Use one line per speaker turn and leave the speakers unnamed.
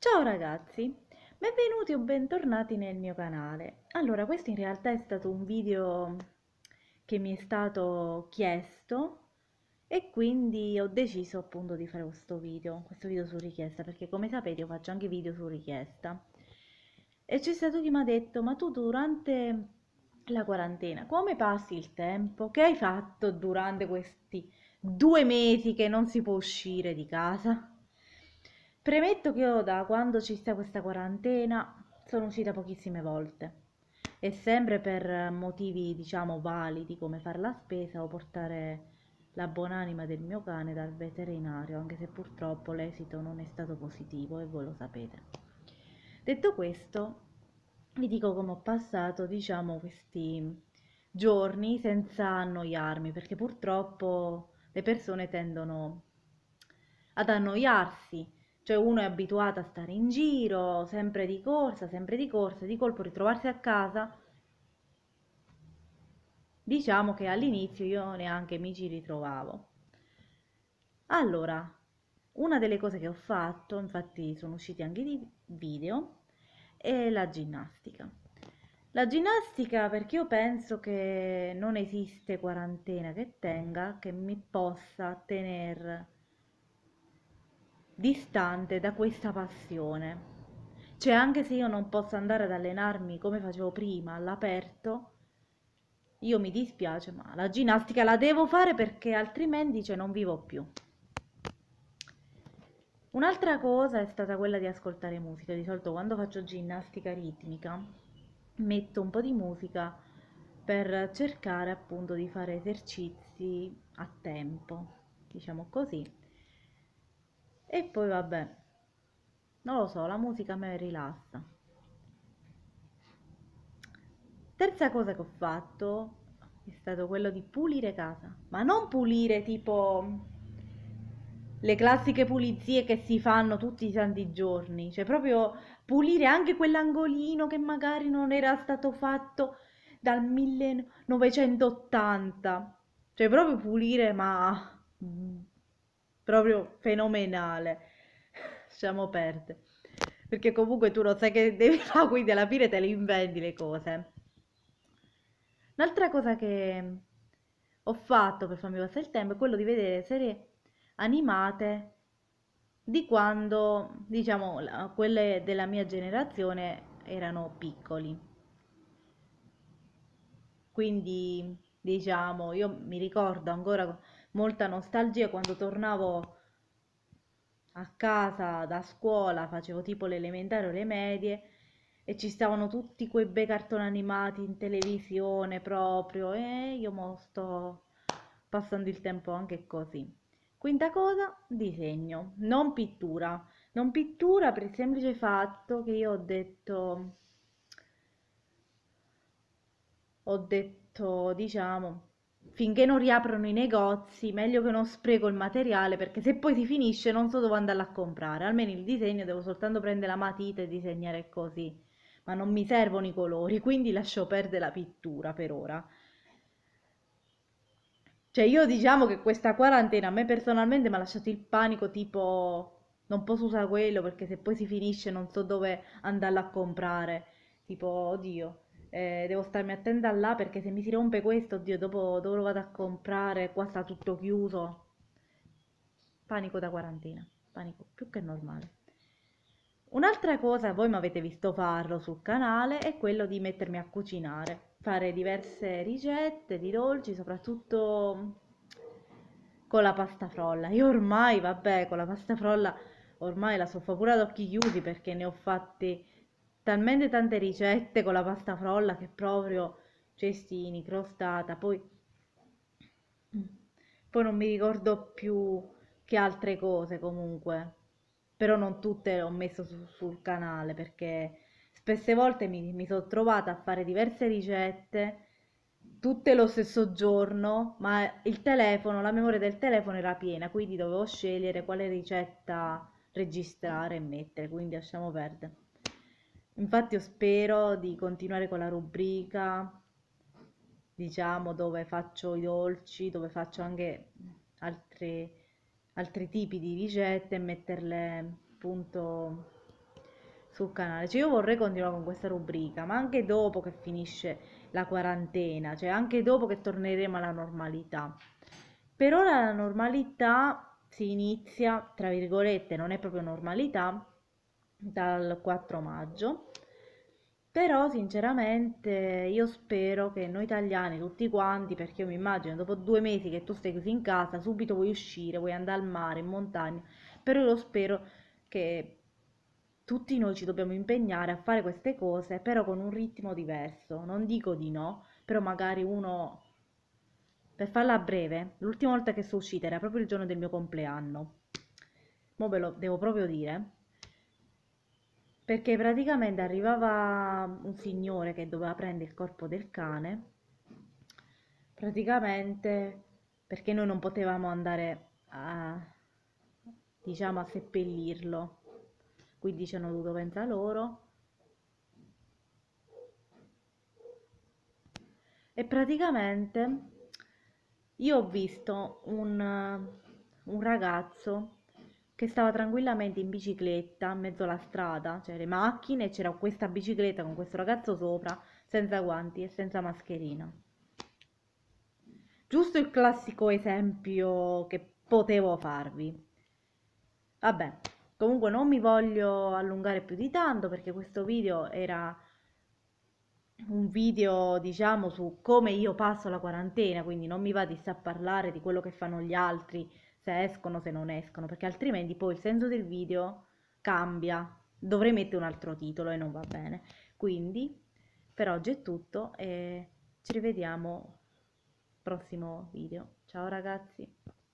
Ciao ragazzi, benvenuti o bentornati nel mio canale. Allora, questo in realtà è stato un video che mi è stato chiesto e quindi ho deciso appunto di fare questo video, questo video su richiesta, perché come sapete io faccio anche video su richiesta. E c'è stato chi mi ha detto, ma tu durante la quarantena come passi il tempo? Che hai fatto durante questi due mesi che non si può uscire di casa? Premetto che io da quando ci sta questa quarantena sono uscita pochissime volte e sempre per motivi diciamo validi come fare la spesa o portare la buonanima del mio cane dal veterinario, anche se purtroppo l'esito non è stato positivo e voi lo sapete. Detto questo, vi dico come ho passato diciamo questi giorni senza annoiarmi, perché purtroppo le persone tendono ad annoiarsi cioè uno è abituato a stare in giro, sempre di corsa, sempre di corsa, di colpo ritrovarsi a casa. Diciamo che all'inizio io neanche mi ci ritrovavo. Allora, una delle cose che ho fatto, infatti sono usciti anche di video, è la ginnastica. La ginnastica perché io penso che non esiste quarantena che tenga, che mi possa tenere distante da questa passione. Cioè anche se io non posso andare ad allenarmi come facevo prima all'aperto, io mi dispiace, ma la ginnastica la devo fare perché altrimenti cioè, non vivo più. Un'altra cosa è stata quella di ascoltare musica. Di solito quando faccio ginnastica ritmica metto un po' di musica per cercare appunto di fare esercizi a tempo, diciamo così. E poi vabbè, non lo so, la musica mi rilassa. Terza cosa che ho fatto è stato quello di pulire casa, ma non pulire tipo le classiche pulizie che si fanno tutti i santi giorni, cioè proprio pulire anche quell'angolino che magari non era stato fatto dal 1980, cioè proprio pulire ma proprio fenomenale. Lasciamo perdere. Perché comunque tu non sai che devi fare, quindi alla fine te le inventi le cose. Un'altra cosa che ho fatto per farmi passare il tempo è quello di vedere serie animate di quando, diciamo, quelle della mia generazione erano piccoli. Quindi, diciamo, io mi ricordo ancora molta nostalgia quando tornavo a casa da scuola, facevo tipo le elementari o le medie e ci stavano tutti quei bei cartoni animati in televisione proprio e io mo sto passando il tempo anche così. Quinta cosa, disegno, non pittura. Non pittura per il semplice fatto che io ho detto ho detto, diciamo, finché non riaprono i negozi, meglio che non spreco il materiale perché se poi si finisce non so dove andarla a comprare. Almeno il disegno devo soltanto prendere la matita e disegnare così, ma non mi servono i colori, quindi lascio perdere la pittura per ora. Cioè io diciamo che questa quarantena a me personalmente mi ha lasciato il panico tipo non posso usare quello perché se poi si finisce non so dove andarla a comprare. Tipo, oddio, eh, devo starmi attenta là perché se mi si rompe questo, oddio, dopo dove lo vado a comprare? Qua sta tutto chiuso. Panico da quarantena, panico più che normale. Un'altra cosa, voi mi avete visto farlo sul canale, è quello di mettermi a cucinare, fare diverse ricette di dolci, soprattutto con la pasta frolla. Io ormai, vabbè, con la pasta frolla ormai la soffo pure ad occhi chiusi perché ne ho fatti talmente tante ricette con la pasta frolla che proprio cestini, crostata, poi, poi non mi ricordo più che altre cose comunque, però non tutte le ho messo su, sul canale perché spesse volte mi, mi sono trovata a fare diverse ricette tutte lo stesso giorno, ma il telefono, la memoria del telefono era piena, quindi dovevo scegliere quale ricetta registrare e mettere, quindi lasciamo perdere. Infatti io spero di continuare con la rubrica, diciamo, dove faccio i dolci, dove faccio anche altri, altri tipi di ricette e metterle appunto sul canale. Cioè io vorrei continuare con questa rubrica, ma anche dopo che finisce la quarantena, cioè anche dopo che torneremo alla normalità. Per ora la normalità si inizia, tra virgolette, non è proprio normalità, dal 4 maggio però sinceramente io spero che noi italiani tutti quanti perché io mi immagino dopo due mesi che tu stai chiuso in casa subito vuoi uscire vuoi andare al mare in montagna però io spero che tutti noi ci dobbiamo impegnare a fare queste cose però con un ritmo diverso non dico di no però magari uno per farla breve l'ultima volta che sono uscita era proprio il giorno del mio compleanno mo ve lo devo proprio dire perché praticamente arrivava un signore che doveva prendere il corpo del cane, praticamente perché noi non potevamo andare a, diciamo, a seppellirlo, quindi ci hanno dovuto pensare loro. E praticamente io ho visto un, un ragazzo che stava tranquillamente in bicicletta a mezzo alla strada, cioè le macchine, e c'era questa bicicletta con questo ragazzo sopra, senza guanti e senza mascherina. Giusto il classico esempio che potevo farvi. Vabbè, comunque non mi voglio allungare più di tanto perché questo video era un video diciamo su come io passo la quarantena, quindi non mi va di sta a parlare di quello che fanno gli altri, se escono, se non escono, perché altrimenti poi il senso del video cambia. Dovrei mettere un altro titolo e non va bene. Quindi per oggi è tutto e ci rivediamo prossimo video. Ciao ragazzi!